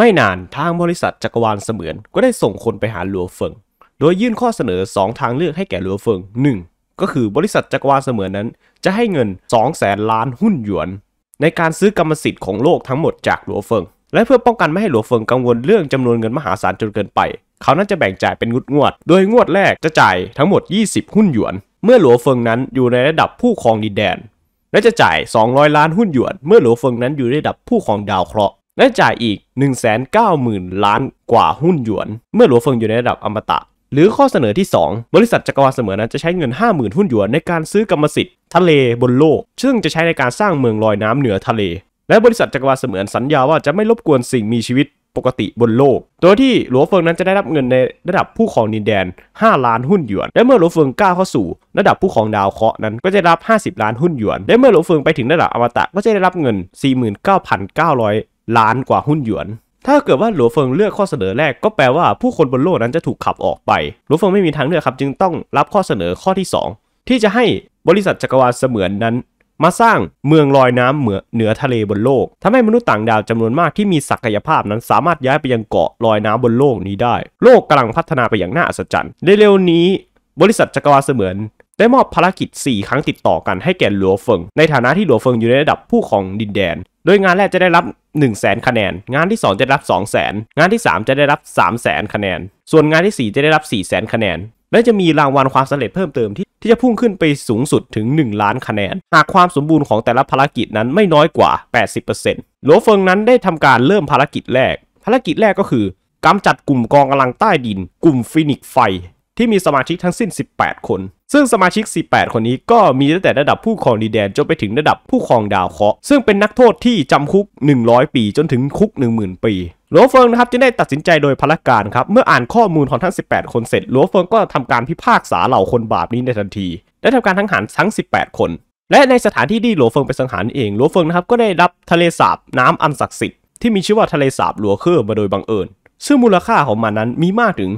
ไม่นานทางบริษัทจักรวาลเสมือนก็ได้ส่งคนไปหาหลัวเฟิง โดยยื่นข้อเสนอ 2 ทางเลือกให้แก่หลัวเฟิง 1. ก็คือบริษัทจักรวาลเสมือนนั้นจะให้เงิน 2 0 0แสนล้านหุ้นหยวน ในการซื้อกรรมสิทธิ์ของโลกทั้งหมดจากหลัวเฟิงและเพื่อป้องกันไม่ให้หลัวเฟิงกังวลเรื่องจำนวนเงินมหาศาลจนเกินไป เขาน่าจะแบ่งจ่ายเป็นงวดงวดโดยงวดแรกจะจ่ายทั้งหมด 20 หุ้นหยวน เมื่อหลัวเฟิงนั้นอยู่ในระดับผู้ครองดินแดน และจะจ่าย 200 ล้านหุ้นหยวน เมื่อหลัวเฟิงนั้นอยู่ในระดับผู้ครองดาวเคราะห์และจ่ายอีก 190,000 ล้านกว่าหุ้นหยวน เมื่อหลัวเฟิงอยู่ในระดับอมตะ หรือข้อเสนอที่ 2 บริษัทจักรวาลเสมอนั้นจะใช้เงิน 50,000 หุ้นหยวน ในการซื้อกรรมสิทธิ์ทะเลบนโลก ซึ่งจะใช้ในการสร้างเมืองลอยน้ำเหนือทะเล และบริษัทจักรวาลเสมือนสัญญาว่าจะไม่รบกวนสิ่งมีชีวิตปกติบนโลก ตัวที่หลัวเฟิงนั้นจะได้รับเงินในระดับผู้ครองดินแดน 5 ล้านหุ้นหยวน และเมื่อหลัวเฟิงก้าวเข้าสู่ ระดับผู้ครองดาวเคราะห์นั้นก็จะรับ50ล้านหุ้นหยวน และเมื่อหลัวเฟิงไปถึงระดับอมตะก็จะได้รับเงิน 49,900ล้านกว่าหุ้นหยวน ถ้าเกิดว่า หลัวเฟิงเลือกข้อเสนอแรกก็แปลว่าผู้คนบนโลกนั้นจะถูกขับออกไป หลัวเฟิงไม่มีทางเลือกครับจึงต้องรับข้อเสนอข้อที่2ที่จะให้บริษัทจักรวาลเสมือนนั้น มาสร้างเมืองลอยน้ำเหนือเหนือทะเลบนโลก ทำให้มนุษย์ต่างดาวจำนวนมากที่มีศักยภาพนั้นสามารถย้ายไปยังเกาะลอยน้ำบนโลกนี้ได้ โลกกำาลังพัฒนาไปอย่างน่าอัศจรรย์ในเร็วนี้ บริษัทจักรวาลเสมือนได้มอบภารกิจ 4 ครั้งติดต่อกันให้แก่หลัวเฟิงในฐานะที่หลัวเฟิงอยู่ในระดับผู้ของดินแดนโดยงานแรกจะได้รับ 1 0 0 0 0แคะแนน งานที่2จะได้รับ2 0 0 0 0นงานที่ 3 จะได้รับ3 0 0 0 0 คะแนน ส่วนงานที่ 4 จะได้รับ 4 0 0 0 0คะแนน และจะมีรางวัลความสำเร็จเพิ่มเติมที่ที่จะพุ่งขึ้นไปสูงสุดถึง 1 ล้านคะแนน หากความสมบูรณ์ของแต่ละภารกิจนั้นไม่น้อยกว่า 80%หลวเฟิงนั้นได้ทำการเริ่มภารกิจแรก ภารกิจแรกก็คือกาจัดกลุ่มกองกำลังใต้ดิน กลุ่มฟินิกไฟ ที่มีสมาชิกทั้งสิ้น 18 คนซึ่งสมาชิก 18 คนนี้ก็มีตั้งแต่ระดับผู้ครองดีแดนจนไปถึงระดับผู้ครองดาวเคราะห์ซึ่งเป็นนักโทษที่จำคุก 100 ปีจนถึงคุก 10,000 ปี หลวงเฟิงนะครับจึงได้ตัดสินใจโดยพลการครับเมื่ออ่านข้อมูลของทั้ง 18 คนเสร็จ หลวงเฟิงก็ทำการพิพากษาเหล่าคนบาปนี้ในทันทีและทำการทั้งหารทั้ง 18 คน และในสถานที่ที่หลวงเฟิงไปสังหารเองหลวงเฟิงนะครับก็ได้รับทะเลสาบ น้ำอันศักดิ์สิทธิ์ที่มีชื่อว่าทะเลสาบหลัวเคอร์มาโดยบังเอิญซึ่งมูลค่าของมันนั้นมีมากถึง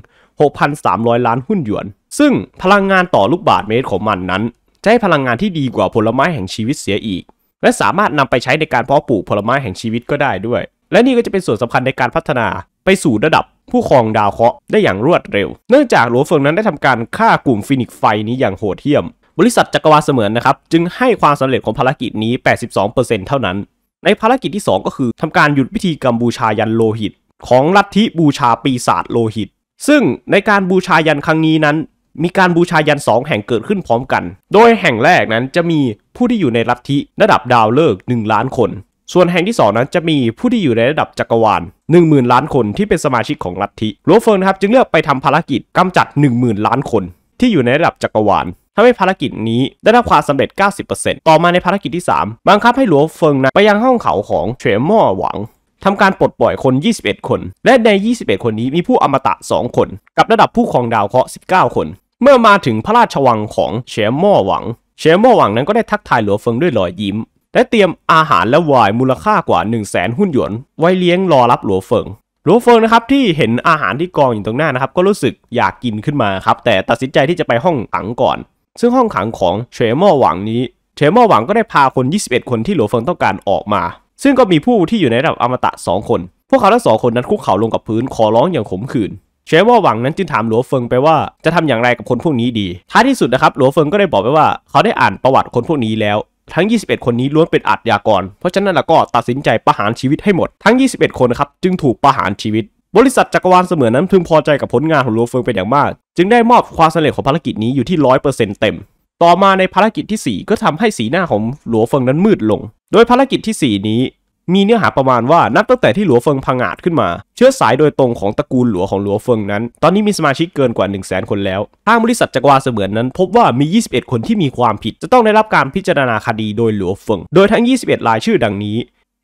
6,300 ล้านหุ้นหยวน ซึ่งพลังงานต่อลูกบาทเมตรของมันนั้น จะให้พลังงานที่ดีกว่าผลไม้แห่งชีวิตเสียอีก และสามารถนำไปใช้ในการเพาะปลูกผลไม้แห่งชีวิตก็ได้ด้วย และนี่ก็จะเป็นส่วนสำคัญในการพัฒนาไปสู่ระดับผู้ครองดาวเคราะห์ได้อย่างรวดเร็ว เนื่องจากหลวงเฟิงนั้นได้ทำการฆ่ากลุ่มฟินิกไฟนี้อย่างโหดเหี้ยม บริษัทจักรวาลเสมือนนะครับจึงให้ความสำเร็จของภารกิจนี้ 82%เท่านั้น ในภารกิจที่ 2 ก็คือทำการหยุดพิธีกรรมบูชายันโลหิต ของลัทธิบูชาปีศาจโลหิตซึ่งในการบูชายันครั้งนี้นั้น มีการบูชายันสองแห่งเกิดขึ้นพร้อมกัน โดยแห่งแรกนั้นจะมีผู้ที่อยู่ในรัฐทิระดับดาวเลิก 1 ล้านคน ส่วนแห่งที่ 2 นั้นจะมีผู้ที่อยู่ในระดับจักรวาล10,000 ล้านคนที่เป็นสมาชิกของรัฐทิโรเฟิร์นครับจึงเลือกไปทำภารกิจกำจัด 10,000 ล้านคนที่อยู่ในระดับจักรวาลทำให้ภารกิจนี้ได้รับความสำเร็จ 90%ต่อมาในภารกิจที่ 3 บังคับให้หลวงเฟิงนะไปยังห้องเขาของเฉมม่อหวังทำการปลดปล่อยคน 21 คน และใน 21 คนนี้มีผู้อมตะ 2 คน กับระดับผู้ครองดาวเคราะห์19 คน เมื่อมาถึงพระราชวังของเฉยม่อหวัง เฉยม่อหวังนั้นก็ได้ทักทายหลัวเฟิงด้วยรอยยิ้ม และเตรียมอาหารและวายมูลค่ากว่า 1 0 0 0 0แสนหุ้นหยวนไว้เลี้ยงรอรับหลัวเฟิง หลัวเฟิงนะครับที่เห็นอาหารที่กองอยู่ตรงหน้านะครับ ก็รู้สึกอยากกินขึ้นมาครับ แต่ตัดสินใจที่จะไปห้องขังก่อน ซึ่งห้องขังของเฉยม่อหวังนี้เฉยม่อหวังก็ได้พาคน 21 คนที่หลัวเฟิงต้องการออกมาซึ่งก็มีผู้ที่อยู่ในระดับอมตะสองคน พวกเขาทั้งสองคนนั้นคุกเข่าลงกับพื้นขอร้องอย่างขมขื่นเชฟว่าหวังนั้นจึงถามหลัวเฟิงไปว่าจะทำอย่างไรกับคนพวกนี้ดี ท้ายที่สุดนะครับหลัวเฟิงก็ได้บอกไปว่า เขาได้อ่านประวัติคนพวกนี้แล้ว ทั้ง 21 คนนี้ล้วนเป็นอาชญากร เพราะฉะนั้นล้วก็ตัดสินใจประหารชีวิตให้หมดทั้ง21 คนครับจึงถูกประหารชีวิต บริษัทจักรวาลเสมือนนั้นพึงพอใจกับผลงานของหลัวเฟิงเป็นอย่างมาก จึงได้มอบความสำเร็จของภารกิจนี้อยู่ที่ 100%เต็มต่อมาในภารกิจที่ 4 ก็ทำให้สีหน้าของหลัวเฟิงนั้นมืดลง โดยภารกิจที่ 4 นี้ มีเนื้อหาประมาณว่านับตั้งแต่ที่หลัวเฟิงพังอาจขึ้นมา เชื้อสายโดยตรงของตระกูลหลัวของหลัวเฟิงนั้น ตอนนี้มีสมาชิกเกินกว่า1 0 0 0 0แคนแล้ว ทางบริษัทจักรวาลเสมือนนั้นพบว่ามี 21 คนที่มีความผิดจะต้องได้รับการพิจารณาคดีโดยหลัวเฟิง โดยทั้ง 21รายชื่อดังนี้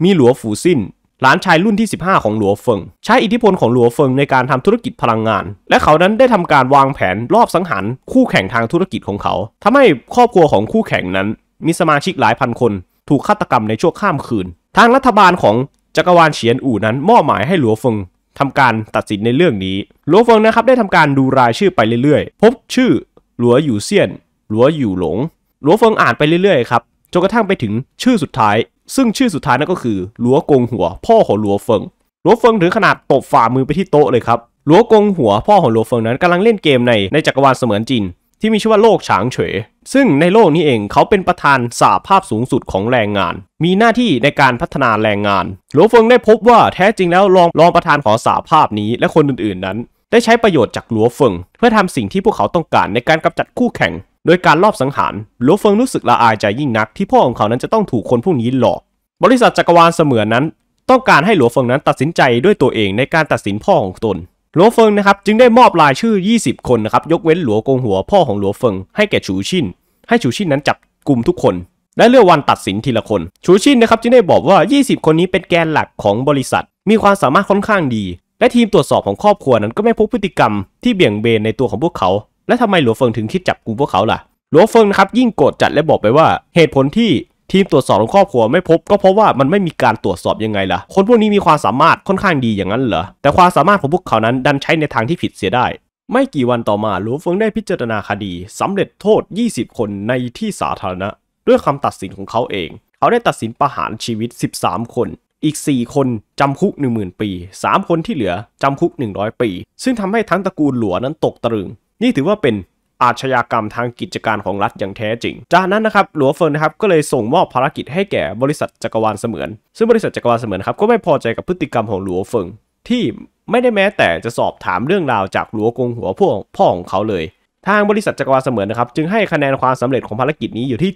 มีหลัวฝูซินหลานชายรุ่นที่ 15 ของหลัวเฟิง ใช้อิทธิพลของหลัวเฟิงในการทำธุรกิจพลังงาน และเขานั้นได้ทำการวางแผนรอบสังหารคู่แข่งทางธุรกิจของเขา ทำให้ครอบครัวของคู่แข่งนั้น มีสมาชิกหลายพันคน ถูกฆาตกรรมในช่วงข้ามคืน ทางรัฐบาลของจักรวาลเฉียนอู่นั้น มอบหมายให้หลัวเฟิงทำการตัดสินในเรื่องนี้หลัวเฟิงนะครับได้ทำการดูรายชื่อไปเรื่อยๆ พบชื่อหลัวอยู่เซียนหลัวอยู่หลงหลัวเฟิงอ่านไปเรื่อย ๆ ครับจนกระทั่งไปถึงชื่อสุดท้ายซึ่งชื่อสุดท้ายนั่นก็คือหลัวกงหัว พ่อของหลัวเฟิงหลัวเฟิงถึงขนาดตบฝ่ามือไปที่โต๊ะเลยครับหลัวกงหัวพ่อของหลัวเฟิงนั้นกำลังเล่นเกมในในจักรวาลเสมือนจริงที่มีชื่อว่าโลกฉางเฉยซึ่งในโลกนี้เองเขาเป็นประธานสาภาพสูงสุดของแรงงาน มีหน้าที่ในการพัฒนาแรงงานหลัวเฟิงได้พบว่าแท้จริงแล้วรองรองประธานของสาภาพนี้และคนอื่น ๆ นั้น ได้ใช้ประโยชน์จากหลัวเฟิงเพื่อทำสิ่งที่พวกเขาต้องการในการกำจัดคู่แข่งโดยการลอบสังหาร หลวเฟิงรู้สึกละอายใจยิ่งนัก ที่พ่อของเขานั้นจะต้องถูกคนพวกนี้หลอก บริษัทจักรวาลเสมือนนั้น ต้องการให้หลวเฟิงนั้นตัดสินใจด้วยตัวเองในการตัดสินพ่อของตน หลวเฟิงนะครับจึงได้มอบรายชื่อ 20 คนนะครับ ยกเว้นหลัวกงหัวพ่อของหลัวเฟิงให้แก่ฉูชินให้ฉูชินนั้นจับกลุ่มทุกคนและเลือกวันตัดสินทีละคน ฉูชินนะครับจึงได้บอกว่า 20 คนนี้เป็นแกนหลักของบริษัท มีความสามารถค่อนข้างดี และทีมตรวจสอบของครอบครัวนั้นก็ไม่พบพฤติกรรม ที่เบี่ยงเบนในตัวของพวกเขาและทำไมหลัวเฟิงถึงคิดจับกลุ่มพวกเขาล่ะ หลัวเฟิงนะครับยิ่งโกรธจัดและบอกไปว่า เหตุผลที่ทีมตรวจสอบของครอบครัวไม่พบก็เพราะว่ามันไม่มีการตรวจสอบยังไงล่ะ คนพวกนี้มีความสามารถค่อนข้างดีอย่างนั้นเหรอ แต่ความสามารถของพวกเขานั้นดันใช้ในทางที่ผิดเสียได้ ไม่กี่วันต่อมาหลัวเฟิงได้พิจารณาคดีสำเร็จโทษ 20 คนในที่สาธารณะด้วยคำตัดสินของเขาเอง เขาได้ตัดสินประหารชีวิต 13 คน อีก 4 คนจำคุก 10,000 ปี 3 คนที่เหลือจำคุก 100 ปี ซึ่งทำให้ทั้งตระกูลหลัวนั้นตกตรึงนี่ถือว่าเป็นอาชญากรรมทางกิจการของรัฐอย่างแท้จริง จากนั้นนะครับหลัวเฟินนะครับก็เลยส่งมอบภารกิจให้แก่บริษัทจักรวาลเสมือน ซึ่งบริษัทจักรวาลเสมือนครับก็ไม่พอใจกับพฤติกรรมของหลัวเฟินที่ไม่ได้แม้แต่จะสอบถามเรื่องราวจากหลัวกงหัวพวกพ่อของเขาเลย ทางบริษัทจักรวาลเสมือนนะครับจึงให้คะแนนความสำเร็จของภารกิจนี้อยู่ที่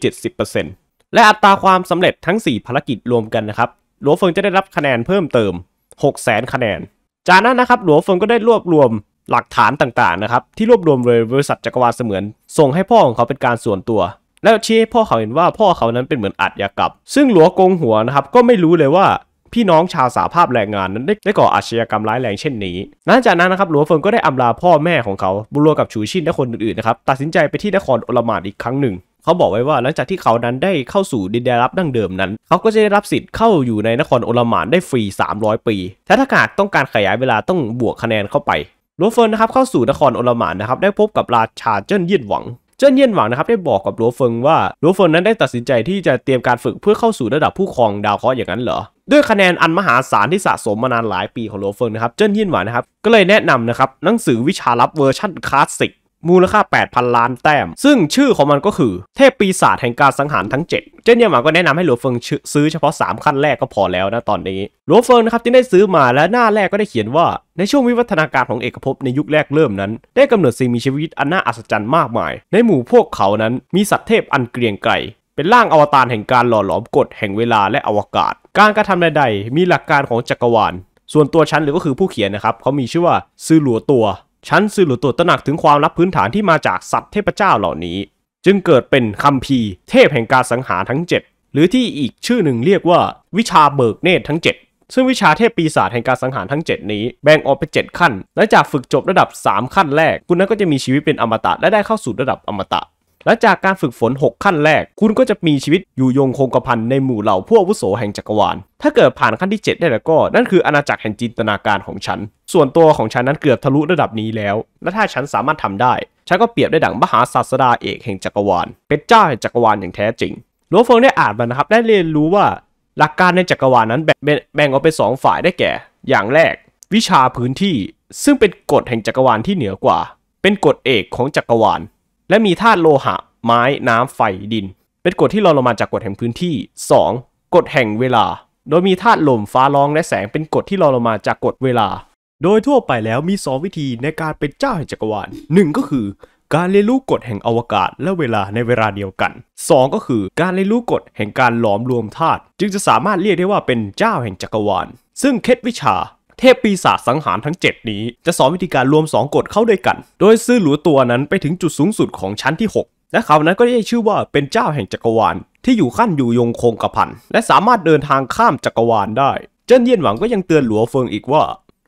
70%และอัตราความสำเร็จทั้ง 4 ภารกิจรวมกันนะครับหลัวเฟิงจะได้รับคะแนนเพิ่มเติม 6 0 0 0 0 0 คะแนน จากนั้นนะครับหลัวเฟิงก็ได้รวบรวมหลักฐานต่างๆ นะครับที่รวบรวมโดยบริษัทจักรวาลเสมือน ส่งให้พ่อของเขาเป็นการส่วนตัว แล้วชี้ให้พ่อเขาเห็นว่าพ่อเขานั้นเป็นเหมือนอัดยากับ ซึ่งหลัวกงหัวนะครับก็ไม่รู้เลยว่าพี่น้องชาวสาภาพแรงงานนั้นได้ก่ออาชญากรรมร้ายแรงเช่นนี้หลังจากนั้นนะครับหลวงเฟิงก็ได้อำลาพ่อแม่ของเขาบุรวกับชูชินและคนอื่นๆนะครับตัดสินใจไปที่นครโอลมาดอีกครั้งหนึ่ง เขาบอกไว้ว่าหลังจากที่เขานั้นได้เข้าสู่ดินแดนรับดั้งเดิมนั้น เขาก็จะได้รับสิทธิ์เข้าอยู่ในนครโอลมาดได้ฟรี 300 ปีถ้าถ้าหากต้องการขยายเวลาต้องบวกคะแนนเข้าไปหลวเฟิร์นนะครับเข้าสู่นครอลมานนะครับได้พบกับราชาเจิ้นเยี่ยนหวัง เจิ้นเยี่ยนหวังนะครับได้บอกกับหลวเฟิร์นว่าหลวเฟิร์นนั้นได้ตัดสินใจที่จะเตรียมการฝึกเพื่อเข้าสู่ระดับผู้ครองดาวเคราะห์อย่างนั้นเหรอด้วยคะแนนอันมหาศาลที่สะสมมานานหลายปีของหลวเฟิร์นนะครับเจิ้นเยี่ยนหวังนะครับก็เลยแนะนำนะครับหนังสือวิชาลับเวอร์ชันคลาสสิกมูลค่า 8,000 ล้านแต้ม ซึ่งชื่อของมันก็คือ เทพปีศาจแห่งการสังหารทั้ง 7 เจนเนี่ยหมาก็แนะนำให้หลวเฟิงซื้อเฉพาะ 3 ขั้นแรกก็พอแล้วนะตอนนี้ หลวเฟิงนะครับที่ได้ซื้อมาและหน้าแรกก็ได้เขียนว่า ในช่วงวิวัฒนาการของเอกภพในยุคแรกเริ่มนั้น ได้กำเนิดสิ่งมีชีวิตอันน่าอัศจรรย์มากมายในหมู่พวกเขานั้น มีสัตว์เทพอันเกรียงไกรเป็นร่างอวตารแห่งการหล่อหลอมกฎแห่งเวลาและอวกาศ การกระทำใดๆมีหลักการของจักรวาลส่วนตัวฉันหรือก็คือผู้เขียนนะครับเขามีชื่อว่า ซือหลัวตัวชันซือหลุดตัวตระหนักถึงความลับพื้นฐานที่มาจากสัตว์เทพเจ้าเหล่านี้ จึงเกิดเป็นคำพีเทพแห่งการสังหารทั้ง 7 หรือที่อีกชื่อหนึ่งเรียกว่าวิชาเบิกเนตรทั้ง 7 ซึ่งวิชาเทพปีศาจแห่งการสังหารทั้ง 7 นี้แบ่งออกเป็น7ขั้น และจากฝึกจบระดับ 3 ขั้นแรก คุณนั้นก็จะมีชีวิตเป็นอมตะและได้เข้าสู่ระดับอมตะและจากการฝึกฝน 6 ขั้นแรก คุณก็จะมีชีวิตอยู่ยงคงกระพันในหมู่เหล่าผู้อาวุโสแห่งจักรวาล ถ้าเกิดผ่านขั้นที่ 7 ได้แล้วก็ นั่นคืออาณาจักรแห่งจินตนาการของฉัน ส่วนตัวของฉันนั้นเกือบทะลุระดับนี้แล้ว และถ้าฉันสามารถทำได้ ฉันก็เปรียบได้ดังมหาศาสดาเอกแห่งจักรวาล เป็นเจ้าแห่งจักรวาลอย่างแท้จริงหลวงเฟิงได้อ่านมานะครับ ได้เรียนรู้ว่า หลักการในจักรวาลนั้นแบ่งออกเป็น 2 ฝ่าย ได้แก่ อย่างแรก วิชาพื้นที่ ซึ่งเป็นกฎแห่งจักรวาลที่เหนือกว่า เป็นกฎเอกของจักรวาลและมีธาตุโลหะ ไม้น้ำไฟดิน เป็นกฎที่รองลงมาจากกฎแห่งพื้นที่ 2. กฎแห่งเวลา โดยมีธาตุลมฟ้าร้องและแสงเป็นกฎที่รองลงมาจากกฎเวลา โดยทั่วไปแล้วมี2วิธีในการเป็นเจ้าแห่งจักรวาลหนึ่งก็คือการเรียนรู้กฎแห่งอวกาศและเวลาในเวลาเดียวกัน 2 ก็คือ การเรียนรู้กฎแห่งการหลอมรวมธาตุจึงจะสามารถเรียกได้ว่าเป็นเจ้าแห่งจักรวาลซึ่งเคล็ดวิชาเทพปีศาจสังหารทั้ง 7 นี้ จะสอนวิธีการรวม 2กฎเข้าด้วยกัน โดยซื้อหลัวตัวนั้นไปถึงจุดสูงสุดของชั้นที่ 6 และเขานั้นก็ได้ชื่อว่าเป็นเจ้าแห่งจักรวาล ที่อยู่ขั้นอยู่ยงคงกระพัน และสามารถเดินทางข้ามจักรวาลได้ เจิ้นเยี่ยนหวังก็ยังเตือนหลัวเฟิงอีกว่า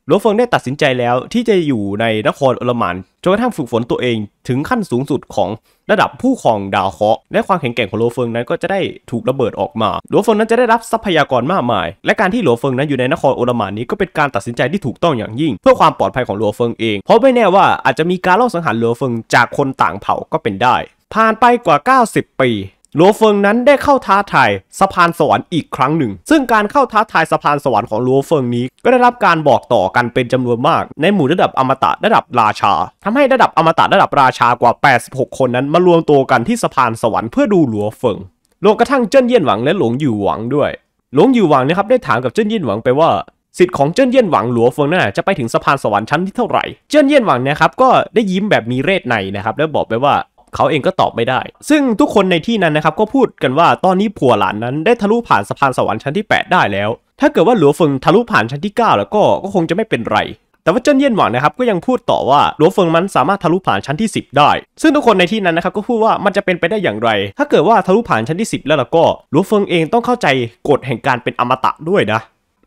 หลวงเฟิงได้ตัดสินใจแล้วที่จะอยู่ในนครอลมานจนกระทั่งฝึกฝนตัวเองถึงขั้นสูงสุดของระดับผู้ครองดาวเคราะห์และความแข็งแกร่งของหลวงเฟิงนั้นก็จะได้ถูกระเบิดออกมาหลวงเฟิงนั้นจะได้รับทรัพยากรมากมายและการที่หลวงเฟิงนั้นอยู่ในนครอลมานนี้ก็เป็นการตัดสินใจที่ถูกต้องอย่างยิ่ง เพื่อความปลอดภัยของหลวงเฟิงเองเพราะไม่แน่ว่าอาจจะมีการล่อสังหารหลวงเฟิงจากคนต่างเผ่าก็เป็นได้ ผ่านไปกว่า 90 ปีหลวเฟิงนั้นได้เข้าท้าทายสะพานสวรรค์อีกครั้งหนึ่ง ซึ่งการเข้าท้าทายสะพานสวรรค์ของหลวเฟิงนี้ก็ได้รับการบอกต่อกันเป็นจำนวนมาก ในหมู่ระดับอมตะระดับราชา ทำให้ระดับอมตะระดับราชากว่า 86 คนนั้นมารวมตัวกันที่สะพานสวรรค์เพื่อดูหลัวเฟิง รวมกระทั่งเจิ้นเยี่ยนหวังและหลงอยู่หวังด้วย หลงอยู่หวังนะครับได้ถามกับเจิ้นเยี่ยนหวังไปว่าสิทธิ์ของเจิ้นเยี่ยนหวัง หลัวเฟิงนั่นจะไปถึงสะพานสวรรค์ชั้นที่เท่าไหร่ เจิ้นเยี่ยนหวังนะครับก็ได้ยิ้มแบบมีเรศในนะครับแล้วบอกไปว่าเขาเองก็ตอบไม่ได้ ซึ่งทุกคนในที่นั้นนะครับ ก็พูดกันว่าตอนนี้ผัวหลานนั้นได้ทะลุผ่านสะพานสวรรค์ชั้นที่8ได้แล้ว ถ้าเกิดว่าหลัวเฟิงทะลุผ่านชั้นที่ 9 แล้วก็ ก็คงจะไม่เป็นไร แต่ว่าเจ้นเยี่ยนหวังนะครับก็ยังพูดต่อว่าหลัวเฟิงมันสามารถทะลุผ่านชั้นที่ 10 ได้ ซึ่งทุกคนในที่นั้นนะครับก็พูดว่ามันจะเป็นไปได้อย่างไร ถ้าเกิดว่าทะลุผ่านชั้นที่10แล้วล่ะก็หลัวเฟิงเองต้องเข้าใจกฎแห่งการเป็นอมตะด้วยนะ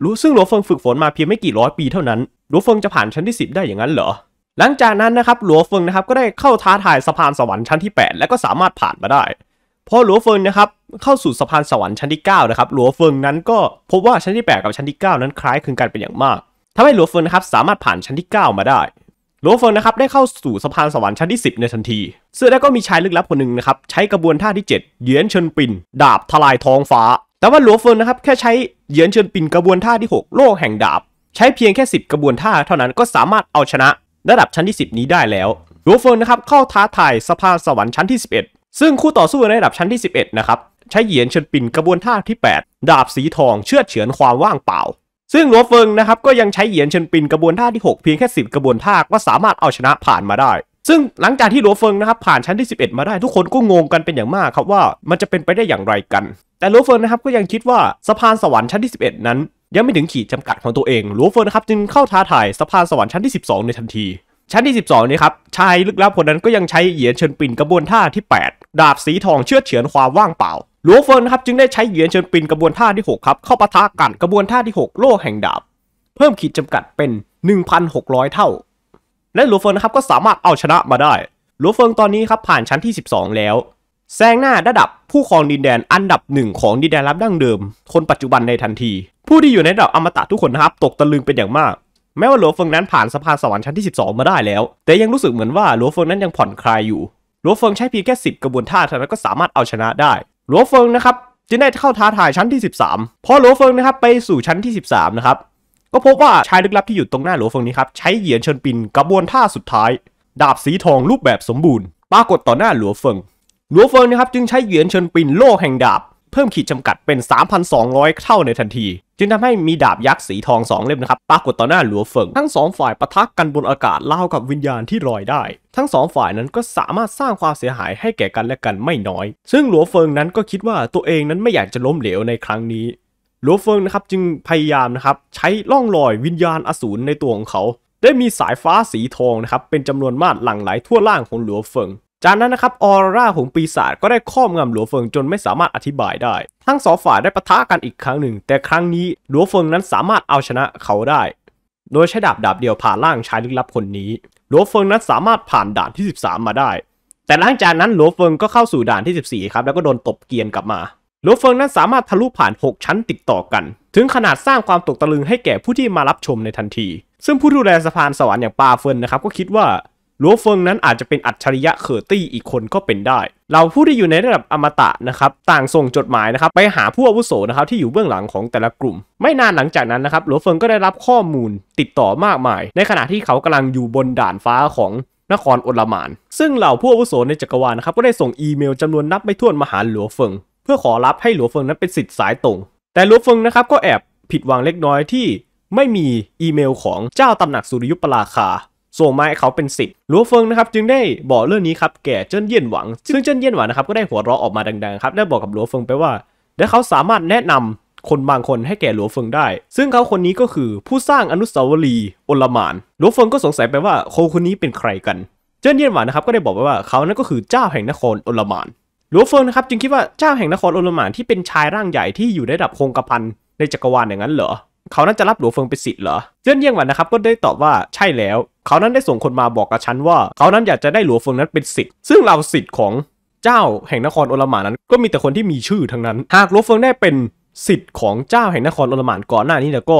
รู้ซึ่งหลัวเฟิงฝึกฝนมาเพียงไม่กี่ร้อยปีเท่านั้นหลัวเฟิงจะผ่านชั้นที่10ได้อย่างนั้นเหรอหลังจากนั้นนะครับหลัวเฟิงนะครับก็ได้เข้าท้าทายสะพานสวรรค์ชั้นที่ 8 และก็สามารถผ่านมาได้พอหลัวเฟิงนะครับเข้าสู่สะพานสวรรค์ชั้นที่9นะครับหลัวเฟิงนั้นก็พบว่าชั้นที่ 8 กับชั้นที่ 9 นั้นคล้ายคลึงกันเป็นอย่างมากทำให้หลัวเฟิงนะครับสามารถผ่านชั้นที่ 9 มาได้หลัวเฟิงนะครับได้เข้าสู่สะพานสวรรค์ชั้นที่ 10 ในทันทีสื้อแล้วก็มีชายลึกลับคนหนึ่งนะครับใช้กระบวนท่าที่ 7เหยียนเชิญปินดาบทลายท้องฟ้า แต่ว่าหลัวเฟิงนะครับแค่ใช้เหยียนเชิญปินกระบวนท่าที่ 6 โลกแห่งดาบ ใช้เพียงแค่ 10 กระบวนท่าเท่านั้นก็สามารถเอาชนะระดับชั้นที่10 นี้ได้แล้วโรเฟิร์นนะครับเข้าท้าทายสภาสวรรค์ชั้นที่11 ซึ่งคู่ต่อสู้ในระดับชั้นที่11นะครับใช้เหยียนเฉินปินกระบวนท่าที่ 8 ดาบสีทองเชื่อเฉือนความว่างเปล่า ซึ่งโรเฟิร์นนะครับก็ยังใช้เหยียนเฉินปินกระบวนท่าที่6เพียงแค่ 10กระบวนท่าก็สามารถเอาชนะผ่านมาได้ ซึ่งหลังจากที่โรเฟิงนะครับผ่านชั้นที่11 มาได้ทุกคนก็งงกันเป็นอย่างมากครับว่ามันจะเป็นไปได้อย่างไรกัน แต่โรเฟิงนะครับก็ยังคิดว่าสะพานสวรรค์ชั้นที่11 นั้นยังไม่ถึงขีดจำกัดของตัวเองลูเฟอร์นะครับจึงเข้าท้าทายสะพานสวรรค์ชั้นที่ 12 ในทันที ชั้นที่ 12นี่ครับชายลึกลับคนนั้นก็ยังใช้เหยียนเชิญปินกระบวนท่าที่ 8 ดาบสีทองเชื่อเฉือนความว่างเปล่าลูเฟอร์นะครับจึงได้ใช้เหยียนเชิญปินกระบวนท่าที่ 6 ครับเข้าปะทะกันกระบวนท่าที่ 6 โล่แห่งดาบ เพิ่มขีดจำกัดเป็น 1,600 เท่า และลูเฟอร์นะครับก็สามารถเอาชนะมาได้ลูเฟอร์ตอนนี้ครับผ่านชั้นที่ 12 แล้วแซงหน้าระดับ ผู้ครองดินแดนอันดับหนึ่งของดินแดนรับดั้งเดิม คนปัจจุบันในทันที ผู้ที่อยู่ในระดับอมตะทุกคนนะครับตกตะลึงเป็นอย่างมาก แม้ว่าหลวงเฟิงนั้นผ่านสะพานสวรรค์ชั้นที่ 12 มาได้แล้ว แต่ยังรู้สึกเหมือนว่าหลวงเฟิงนั้นยังผ่อนคลายอยู่หลวงเฟิงใช้เพียงแค่10กระบวนท่าเท่านั้นก็สามารถเอาชนะได้หลวงเฟิงนะครับจึงได้เข้าท้าทายชั้นที่13พอหลวงเฟิงนะครับไปสู่ชั้นที่13นะครับก็พบว่าชายลึกลับที่อยู่ตรงหน้าหลวงเฟิงนี้ครับใช้เหยียนเชิญปินกระบวนท่าสุดท้าย ดาบสีทองรูปแบบสมบูรณ์ ปรากฏต่อหน้าหลวงเฟิงหลัวเฟิงนะครับจึงใช้เหวียนเชิญปินโล่แห่งดาบเพิ่มขีดจำกัดเป็น 3,200 เท่าในทันทีจึงทำให้มีดาบยักษ์สีทองสองเล่มนะครับปรากฏต่อหน้าหลัวเฟิงทั้งสองฝ่ายประทักกันบนอากาศเล่ากับวิญญาณที่ลอยได้ทั้งสองฝ่ายนั้นก็สามารถสร้างความเสียหายให้แก่กันและกันไม่น้อยซึ่งหลัวเฟิงนั้นก็คิดว่าตัวเองนั้นไม่อยากจะล้มเหลวในครั้งนี้หลัวเฟิงนะครับจึงพยายามนะครับใช้ล่องลอยวิญญาณอสูรในตัวของเขาได้มีสายฟ้าสีทองนะครับเป็นจำนวนมากหลั่งไหลทั่วล่างของหลัวเฟิงจากนั้นนะครับออร่าของปีศาจก็ได้ครอบงำหลัวเฟิงจนไม่สามารถอธิบายได้ ทั้งสองฝ่ายได้ปะทะกันอีกครั้งหนึ่ง แต่ครั้งนี้หลัวเฟิงนั้นสามารถเอาชนะเขาได้ โดยใช้ดาบดาบเดียวผ่านร่างชายลึกลับคนนี้หลัวเฟิงนั้นสามารถผ่านด่านที่ 13 มาได้ แต่หลังจากนั้นหลัวเฟิงก็เข้าสู่ด่านที่ 14ครับแล้วก็โดนตบเกียนกลับมาหลัวเฟิงนั้นสามารถทะลุผ่าน 6 ชั้นติดต่อกัน ถึงขนาดสร้างความตกตะลึงให้แก่ผู้ที่มารับชมในทันที ซึ่งผู้ดูแลสะพานสวรรค์อย่างปาเฟินนะครับก็คิดว่าหลัวเฟิงนั้นอาจจะเป็นอัจฉริยะเคอร์ตี้อีกคนก็เป็นได้ เราผู้ที่อยู่ในระดับอมตะนะครับต่างส่งจดหมายนะครับ ไปหาผู้อาวุโสนะครับที่อยู่เบื้องหลังของแต่ละกลุ่ม ไม่นานหลังจากนั้นนะครับหลัวเฟิงก็ได้รับข้อมูลติดต่อมากมาย ในขณะที่เขากำลังอยู่บนด่านฟ้าของนครอลมาน ซึ่งเหล่าผู้อาวุโสในจักรวาลนะครับก็ได้ส่งอีเมลจำนวนนับไม่ถ้วนมาหาหลัวเฟิงเพื่อขอรับให้หลัวเฟิงนั้นเป็นสิทธิ์สายตรง แต่หลัวเฟิงนะครับก็แอบผิดหวังเล็กน้อยที่ ไม่มีอีเมลของเจ้าตำหนักสุริยุปราคาส่งมาให้เขาเป็นสิทธิหลัวเฟิงนะครับจึงได้บอกเรื่องนี้ครับแก่เจิ้นเยี่ยนหวัง ซึ่งเจิ้นเยี่ยนหวังนะครับก็ได้หัวเราะออกมาดังๆครับได้บอกกับหลัวเฟิงไปว่า และเขาสามารถแนะนำคนบางคนให้แก่หลัวเฟิงได้ ซึ่งเขาคนนี้ก็คือผู้สร้างอนุสาวรีย์อลมาน หลัวเฟิงก็สงสัยไปว่าคนคนนี้เป็นใครกัน เจิ้นเยี่ยนหวานนะครับก็ได้บอกไปว่าเขานั้นก็คือเจ้าแห่งนครอลมาน หลัวเฟิงนะครับจึงคิดว่าเจ้าแห่งนครอลมานที่เป็นชายร่างใหญ่ที่อยู่ในระดับคงกระพันในจักรวาลอย่างนั้นเหรอเขานั้นจะรับหลวงเฟิงเป็นสิทธิ์เหรอเจิ้นเยี่ยงหวันนะครับก็ได้ตอบว่าใช่แล้ว เขานั้นได้ส่งคนมาบอกกับฉันว่า เขานั้นอยากจะได้หลวงเฟิงนั้นเป็นสิทธิ์ ซึ่งเราสิทธิ์ของเจ้าแห่งนครโอลมานนั้น ก็มีแต่คนที่มีชื่อทั้งนั้น หากหลวงเฟิงได้เป็นสิทธิ์ของเจ้าแห่งนครโอลมานก่อนหน้านี้แล้วก็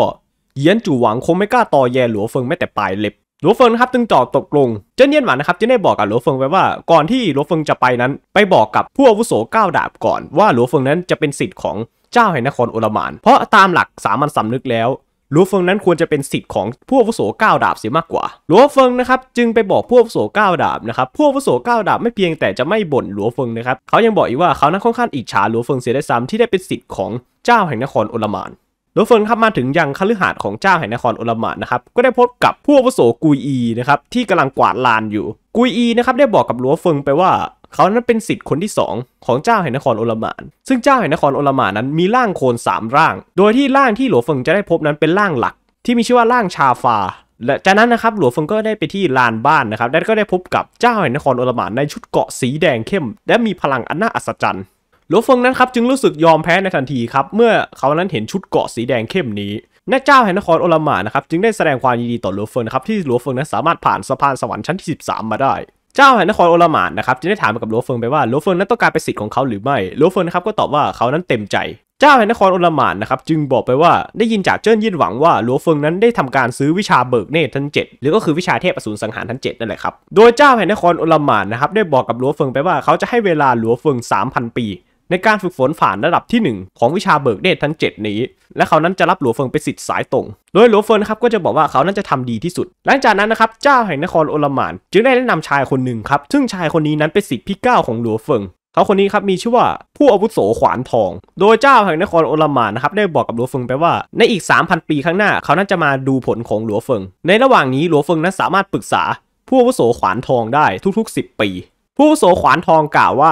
เยียนจู่หวังคงไม่กล้าต่อแยหลวงเฟิงแม้แต่ปลายเล็บ หลวงเฟิงครับจึงจอบตกลงเจิ้นเยี่ยนหวันนะครับจึงได้บอกกับหลวงเฟิงไว้ว่าก่อนที่หลวงเฟิงจะไปนั้น ไปบอกกับผู้อาวุโสก้าวดาบก่อนว่าหลวงเฟิงนั้นจะเป็นสิทธิ์ของเจ้าแห่งนครโอลมานเพราะตามหลักสามัญสำนึกแล้วลัวเฟิงนั้นควรจะเป็นสิทธิ์ของผู้วุโสก้าดาบเสียมากกว่าลัวเฟิงนะครับจึงไปบอกผู้วุโสก้าดาบนะครับผู้วุโสก้าดาบไม่เพียงแต่จะไม่บ่นลัวเฟิงนะครับ เขายังบอกอีกว่าเขานั้นค่อนข้างอิจฉาลัวเฟิงเสียได้ซ้ำที่ได้เป็นสิทธิ์ของเจ้าแห่งนครโอลมานลัวเฟิงครับมาถึงยังคฤหาสน์ของเจ้าแห่งนครโอลมานนะครับ ก็ได้พบกับผู้วุโสกุยอีนะครับที่กำลังกวาดลานอยู่ กุยอีนะครับได้บอกกับลัวเฟิงไปว่าเขานั้นเป็นสิทธิ์คนที่ 2 ของเจ้าแห่งนครโอลมาน ซึ่งเจ้าแห่งนครโอลมานนั้นมีร่างโคน3 ร่าง โดยที่ร่างที่หลวงเฟิงจะได้พบนั้นเป็นร่างหลัก ที่มีชื่อว่าร่างชาฟาและจากนั้นนะครับหลวงเฟิงก็ได้ไปที่ลานบ้านนะครับและก็ได้พบกับเจ้าแห่งนครโอลมานในชุดเกาะสีแดงเข้ม และมีพลังอันน่าอัศจรรย์หลวงเฟิงนั้นครับ จึงรู้สึกยอมแพ้ในทันทีครับเมื่อเขานั้นเห็นชุดเกาะสีแดงเข้มนี้นายเจ้าแห่งนครโอลามานะครับจึงได้แสดงความยินดีต่อหลวงเฟิงนะครับที่หลวงเฟิงนั้นสามารถผ่านสะพานสวรรค์ชั้นที่13 มาได้เจ้าแห่งนครโอลามานนะครับจึงได้ถามกับโลเฟิงไปว่าโลเฟิงนั้นต้องการเป็นสิทธิ์ของเขาหรือไม่โลเฟิงนะครับก็ตอบว่าเขานั้นเต็มใจ เจ้าแห่งนครอลมานนะครับจึงบอกไปว่าได้ยินจากเจิ้นยินหวังว่าหลัวเฟิงนั้นได้ทำการซื้อวิชาเบิกเนตรทั้ง7หรือก็คือวิชาเทพอสูรสังหารทั้ง7นั่นแหละครับโดยเจ้าแห่งนครอลมานนะครับได้บอกกับหลัวเฟิงไปว่าเขาจะให้เวลาหลัวเฟิง3,000 ปีในการฝึกฝนฝ่านระดับที่ 1 ของวิชาเบิกเดชทั้ง 7 นี้ และเขานั้นจะรับหลวงเฟิงเป็นสิทธิ์สายตรง โดยหลวงเฟิงครับก็จะบอกว่าเขานั้นจะทำดีที่สุด หลังจากนั้นนะครับเจ้าแห่งนครโอลมาน จึงได้แนะนำชายคนหนึ่งครับ ซึ่งชายคนนี้นั้นเป็นสิทธิ์พี่เก้าของหลวงเฟิง เขาคนนี้ครับมีชื่อว่า ผู้อาวุโสขวานทอง โดยเจ้าแห่งนครโอลมานนะครับได้บอกกับหลวงเฟิงไปว่าในอีก 3,000 ปีข้างหน้า เขานั้นจะมาดูผลของหลวงเฟิง ในระหว่างนี้หลวงเฟิงนั้นสามารถปรึกษาผู้อาวุโสขวานทองได้ทุก ๆ10ปี ผู้อาวุโสขวานทองกล่าวว่า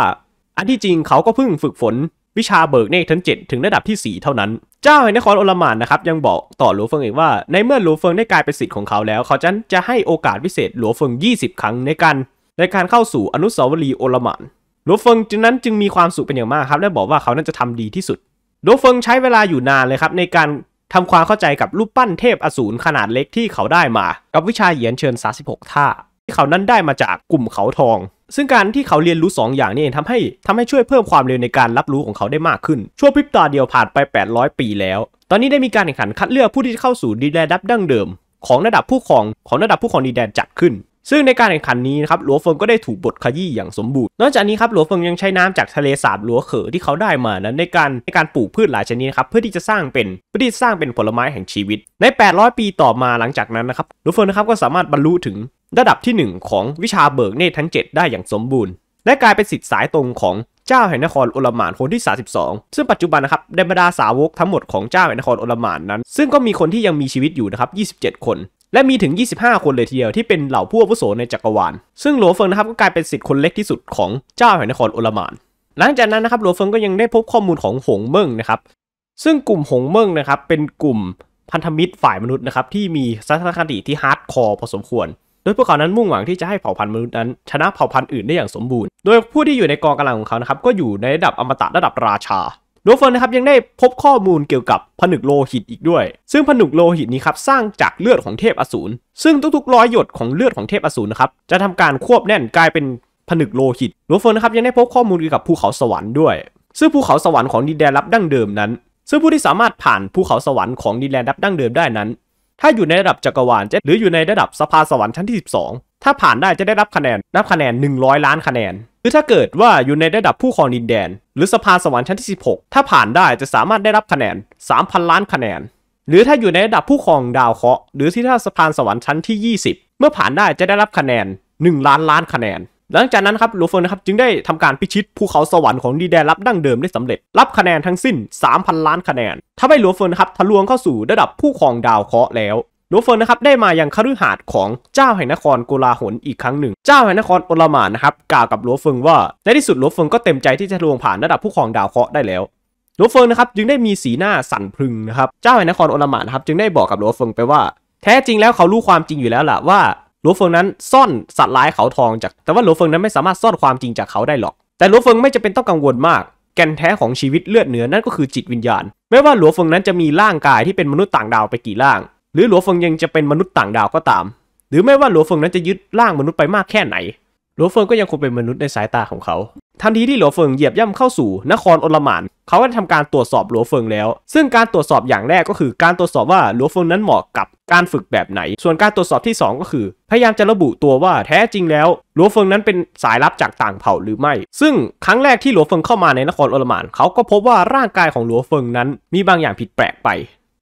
อันที่จริงเขาก็เพิ่งฝึกฝน วิชาเบิกเนกทั้งดถึงระดับที่ 4 เท่านั้น เจ้าแห่งนครโอลมานนะครับยังบอกต่อหลวงเฟิงเองว่า ในเมื่อหลวงเฟิงได้กลายเป็นสิทธิ์ของเขาแล้ว เขาจะจะให้โอกาสพิเศษหลวงเฟิง 20 ครั้งในการ ในการเข้าสู่อนุสาวรีย์โอลมานหลวงเฟิงจึงนั้นจึงมีความสุขเป็นอย่างมากครับและบอกว่าเขานั้นจะทำดีที่สุดหลวงเฟิงใช้เวลาอยู่นานเลยครับในการทำความเข้าใจกับรูปปั้นเทพอสูรขนาดเล็กที่เขาได้มา กับวิชาเหยียนเชิญ36ท่า ที่เขานั้นได้มาจากกลุ่มเขาทองซึ่งการที่เขาเรียนรู้ 2ออย่างนี่เองทำให้ทำให้ช่วยเพิ่มความเร็วในการรับรู้ของเขาได้มากขึ้น ชั่วพริบตาเดียวผ่านไป 800 ปีแล้ว ตอนนี้ได้มีการแข่งขันคัดเลือกผู้ที่เข้าสู่ดีแดนดับดั้งเดิมของระดับผู้ครองของระดับผู้ครองดีแดนจัดขึ้น ซึ่งในการแข่งขันนี้นะครับหลัวเฟิงก็ได้ถูกบทขยี้อย่างสมบูรณ์ นอกจากนี้ครับหลัวเฟิงยังใช้น้ำจากทะเลสาบหลัวเขอที่เขาได้มานั้นในการในการปลูกพืชหลายชนิดครับเพื่อที่จะสร้างเป็นเพื่อที่จะสร้างเป็นผลไม้แห่งชีวิต ใน800ปีต่อมาหลังจากนั้นนะครับหลัวเฟิงนะครับก็สามารถบรรลุถึงระดับที่ 1 ของวิชาเบิกเนธทั้ง 7 ได้อย่างสมบูรณ์ และกลายเป็นสิทธิสายตรงของเจ้าแห่งนครออลมาน คนที่ 32 ซึ่งปัจจุบันนะครับด้บรรดาสาวกทั้งหมดของเจ้าแห่งนครออลมานนั้น ซึ่งก็มีคนที่ยังมีชีวิตอยู่นะครับ27 คน และมีถึง 25 คนเลยทีเดียวที่เป็นเหล่าผู้อาวุโสในจักรวาล ซึ่งหลวงเฟิงนะครับก็กลายเป็นสิทธิ์คนเล็กที่สุดของเจ้าแห่งนครออลมาน หลังจากนั้นนะครับหลวงเฟิงก็ยังได้พบข้อมูลของหงเมิ่งนะครับซึ่งกลุ่มหงเมิงนะครับเป็นกลุ่มพันธมิตรฝ่ายมนุษย์นะครับที่มีสัศนคติที่ฮาร์ดคอร์พอสมควรโดยพวกเขานั้นมุ่งหวังที่จะให้เผ่าพันธุ์มนุษย์นั้นชนะเผ่าพันธุ์อื่นได้อย่างสมบูรณ์ โดยผู้ที่อยู่ในกองกำลังของเขา นะครับ ก็อยู่ในระดับอมตะระดับราชาโดฟอนนะครับยังได้พบข้อมูลเกี่ยวกับผนึกโลหิตอีกด้วย ซึ่งผนึกโลหิตนี้ครับสร้างจากเลือดของเทพอสูร ซึ่งทุกๆร้อยหยดของเลือดของเทพอสูรนะครับจะทำการควบแน่นกลายเป็นผนึกโลหิตโดฟอนนะครับยังได้พบข้อมูลเกี่ยวกับภูเขาสวรรค์ด้วย ซึ่งภูเขาสวรรค์ของดินแดนรับดั้งเดิมนั้น ซึ่งผู้ที่สามารถผ่านภูเขาสวรรค์ของดินแดนรับดั้งเดิมได้นั้นถ้าอยู่ในระดับจักรวาลจะหรืออยู่ในระดับสภาสวรรค์ชั้นที่ 12 ถ้าผ่านได้จะได้รับคะแนนนับคะแนน 100 ล้านคะแนน หรือถ้าเกิดว่าอยู่ในระดับผู้ครองดินแดน หรือสภาสวรรค์ชั้นที่16ถ้าผ่านได้จะสามารถได้รับคะแนน 3,000 ล้านคะแนน หรือถ้าอยู่ในระดับผู้ครองดาวเคราะห์หรือที่ถ้าสภานสวรรค์ชั้นที่ 20 เมื่อผ่านได้จะได้รับคะแนน 1 ล้านล้านคะแนนหลังจากนั้นครับลูเฟินนะครับจึงได้ทำการพิชิตภูเขาสวรรค์ของดีแดนรับดั้งเดิมได้สำเร็จรับคะแนนทั้งสิ้น 3,000 ล้านคะแนนทาให้ลูเฟินนะครับทะลวงเข้าสู่ระดับผู้ครองดาวเคราะห์แล้วลูเฟินนะครับได้มายังคฤหาสน์ของเจ้าแห่งนครโกลาหนอีกครั้งหนึ่ง เจ้าแห่งนครโอลมานนะครับกล่าวกับลูเฟินว่าในที่สุดลูเฟินก็เต็มใจที่จะทะลวงผ่านระดับผู้ครองดาวเคราะห์ได้แล้วลูเฟินนะครับจึงได้มีสีหน้าสั่นพึงนะครับเจ้าแห่งนครโอลมานครับจึงได้บอกกับลูเฟินไปว่า แท้จริงแล้วเขารู้ความจริงอยู่แล้วล่ะว่าหลวเฟิงนั้นซ่อนสัตว์ร้ายเขาทองจากแต่ว่าหลวเฟิงนั้นไม่สามารถซ่อนความจริงจากเขาได้หรอก แต่หลวเฟิงไม่จะเป็นต้องกังวลมาก แก่นแท้ของชีวิตเลือดเนื้อนั่นก็คือจิตวิญญาณไม่ว่าหลวงเฟิงนั้นจะมีร่างกายที่เป็นมนุษย์ต่างดาวไปกี่ร่าง หรือหลวงเฟิงยังจะเป็นมนุษย์ต่างดาวก็ตาม หรือไม่ว่าหลวงเฟิงนั้นจะยึดร่างมนุษย์ไปมากแค่ไหนหลวงเฟิงก็ยังคงเป็นมนุษย์ในสายตาของเขาทันทีที่หลัวเฟิงเหยียบย่ำเข้าสู่นครอลมาน เขาก็ได้ทำการตรวจสอบหลัวเฟิงแล้ว ซึ่งการตรวจสอบอย่างแรกก็คือ การตรวจสอบว่าหลัวเฟิงนั้นเหมาะกับการฝึกแบบไหน ส่วนการตรวจสอบที่2ก็คือพยายามจะระบุตัวว่าแท้จริงแล้วหลัวเฟิงนั้นเป็นสายลับจากต่างเผ่าหรือไม่ ซึ่งครั้งแรกที่หลัวเฟิงเข้ามาในนครอลมาน เขาก็พบว่าร่างกายของหลัวเฟิงนั้นมีบางอย่างผิดแปลกไป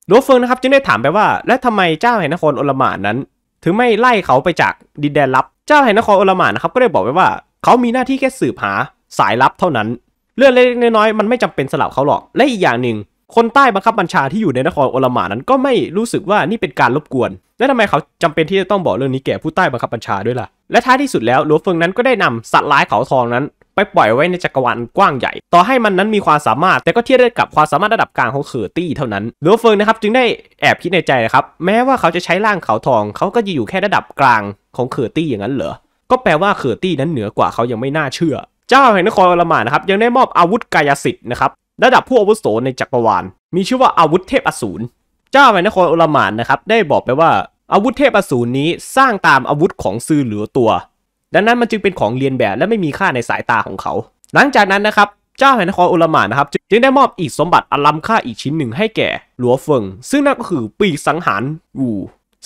หลัวเฟิงนะครับจึงได้ถามไปว่า และทำไมเจ้าแห่งนครอลมานนั้น ถึงไม่ไล่เขาไปจากดินแดนลับ เจ้าแห่งนครอลมานนะครับก็ได้บอกไปว่า เขามีหน้าที่แค่สืบหาสายลับเท่านั้นเรื่องเล็กๆน้อยๆมันไม่จำเป็นสลับเขาหรอก และอีกอย่างหนึ่ง คนใต้บังคับบัญชาที่อยู่ในนครโอลามานั้น ก็ไม่รู้สึกว่านี่เป็นการรบกวน และทำไมเขาจำเป็นที่จะต้องบอกเรื่องนี้แก่ผู้ใต้บังคับบัญชาด้วยล่ะ และท้ายที่สุดแล้วหลวงเฟิงนั้นก็ได้นำสัตว์ร้ายเขาทองนั้น ไปปล่อยไว้ในจักรวาลกว้างใหญ่ ต่อให้มันนั้นมีความสามารถแต่ก็เทียบได้กับความสามารถระดับกลางของเคอร์ตี้เท่านั้นหลวงเฟิงนะครับจึงได้แอบคิดในใจนะครับแม้ว่าเขาจะใช้ร่างเขาทองเขาก็จะอยู่แค่ระดับกลางของเคอร์ตี้อย่างนั้นเหรอก็แปลว่าเคอร์ตี้นั้นเหนือกว่าเขายังไม่น่าเชื่อเจ้าแห่งนครอลมานนะครับยังได้มอบอาวุธกายสิทธิ์นะครับระดับผู้อาวุโสในจักรวาล มีชื่อว่าอาวุธเทพอสูร เจ้าแห่งนครอลมานนะครับได้บอกไปว่าอาวุธเทพอสูรนี้สร้างตามอาวุธของซือเหลือตัว ดังนั้นมันจึงเป็นของเลียนแบบและไม่มีค่าในสายตาของเขา หลังจากนั้นนะครับเจ้าแห่งนครอุลมานนะครับจึงได้มอบอีกสมบัติอัลัำค่าอีกชิ้นหนึ่งให้แก่ หลัวเฟิงซึ่งนั่นก็คือปีกสังหารอู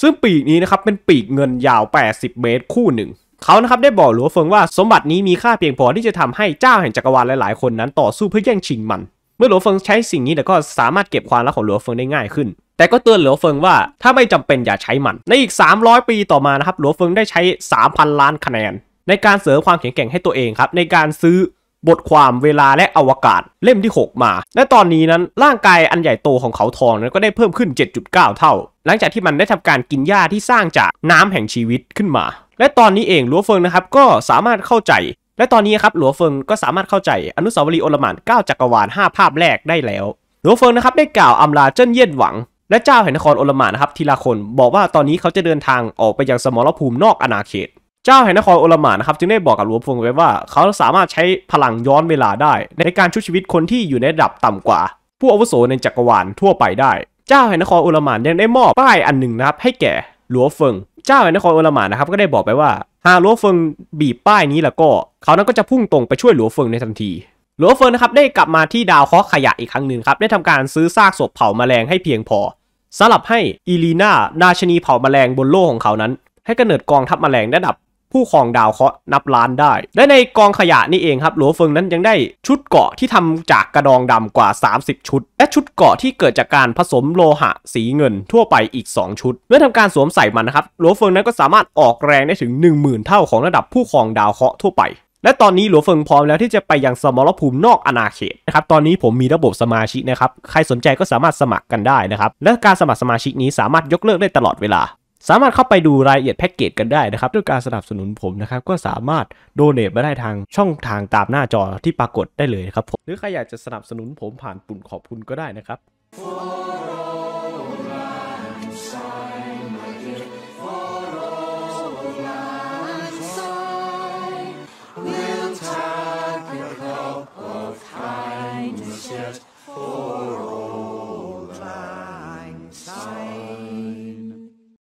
ซึ่งปีกนี้นะครับเป็นปีกเงินยาว 80 เมตรคู่หนึ่งเขานะครับได้บอกหลวงเฟิงว่าสมบัตินี้มีค่าเพียงพอที่จะทำให้เจ้าแห่งจักรวาลหลายๆคนนั้นต่อสู้เพื่อแย่งชิงมัน เมื่อหลวงเฟิงใช้สิ่งนี้แต่ก็สามารถเก็บความลับของหลวงเฟิงได้ง่ายขึ้น แต่ก็เตือนหลวงเฟิงว่าถ้าไม่จำเป็นอย่าใช้มันในอีก 300 ปีต่อมานะครับหลวงเฟิงได้ใช้ 3,000 ล้านคะแนน ในการเสริมความแข็งแกร่งให้ตัวเองครับในการซื้อบทความเวลาและอวกาศเล่มที่ 6 มาและตอนนี้นั้นร่างกายอันใหญ่โตของเขาทองนั้นก็ได้เพิ่มขึ้น 7.9 เท่า หลังจากที่มันได้ทำการกินหญ้าที่สร้างจากน้ำแห่งชีวิตขึ้นมา และตอนนี้เองลัวเฟิงนะครับก็สามารถเข้าใจและตอนนี้ครับหลัวเฟิงก็สามารถเข้าใจอนุสาวรีย์โอลมาน9 จักรวาล 5 ภาพแรกได้แล้วหลัวเฟิงนะครับได้กล่าวอำลาเจิ้นเยี่ยนหวัง และเจ้าแห่งนครโอลมานนะครับทีละคน บอกว่าตอนนี้เขาจะเดินทางออกไปยังสมรภูมินอกอาณาเขตเจ้าแห่งนครโอลมานนะครับจึงได้บอกกับหลวงพงไว้ว่า เขาสามารถใช้พลังย้อนเวลาได้ในการช่วยชีวิตคนที่อยู่ในระดับต่ำกว่า ผู้อาวุโสในจักรวาลทั่วไปได้ เจ้าแห่งนครโอลมานยังได้มอบป้ายอันหนึ่งนะครับ ให้แก่หลวงเฟิงเจ้าแห่งนครโอลมานนะครับก็ได้บอกไปว่าหากหลวงเฟิงบีบป้ายนี้แล้วก็เขานั้นก็จะพุ่งตรงไปช่วยหลวงเฟิงในทันทีหลวงเฟิงนะครับได้กลับมาที่ดาวเคราะห์ขยะอีกครั้งหนึ่งครับได้ทำการซื้อซากศพเผาแมลงให้เพียงพอสำหรับให้อีลีนานาชนีเผาแมลงบนโลกของเขานั้น ให้กะเนิดกองทัพแมลงระดับผู้ครองดาวเคราะห์นับล้านได้ และในกองขยะนี่เองครับหลัวเฟิงนั้นยังได้ชุดเกาะที่ทำจากกระดองดำกว่า 30 ชุด และชุดเกาะที่เกิดจากการผสมโลหะสีเงินทั่วไปอีก 2 ชุดเมื่อทำการสวมใส่มันนะครับหลัวเฟิงนั้นก็สามารถออกแรงได้ถึง 10,000เท่าของระดับผู้ครองดาวเคราะห์ทั่วไปและตอนนี้หลัวเฟิงพร้อมแล้วที่จะไปยังสมรภูมินอกอาณาเขตนะครับตอนนี้ผมมีระบบสมาชิกนะครับใครสนใจก็สามารถสมัครกันได้นะครับและการสมัครสมาชิกนี้สามารถยกเลิกได้ตลอดเวลาสามารถเข้าไปดูรายละเอียดแพ็กเกจกันได้นะครับด้วยการสนับสนุนผมนะครับก็สามารถโดเนทมาได้ทางช่องทางตามหน้าจอที่ปรากฏได้เลยครับผมหรือใครอยากจะสนับสนุนผมผ่านปุ่มขอบคุณก็ได้นะครับ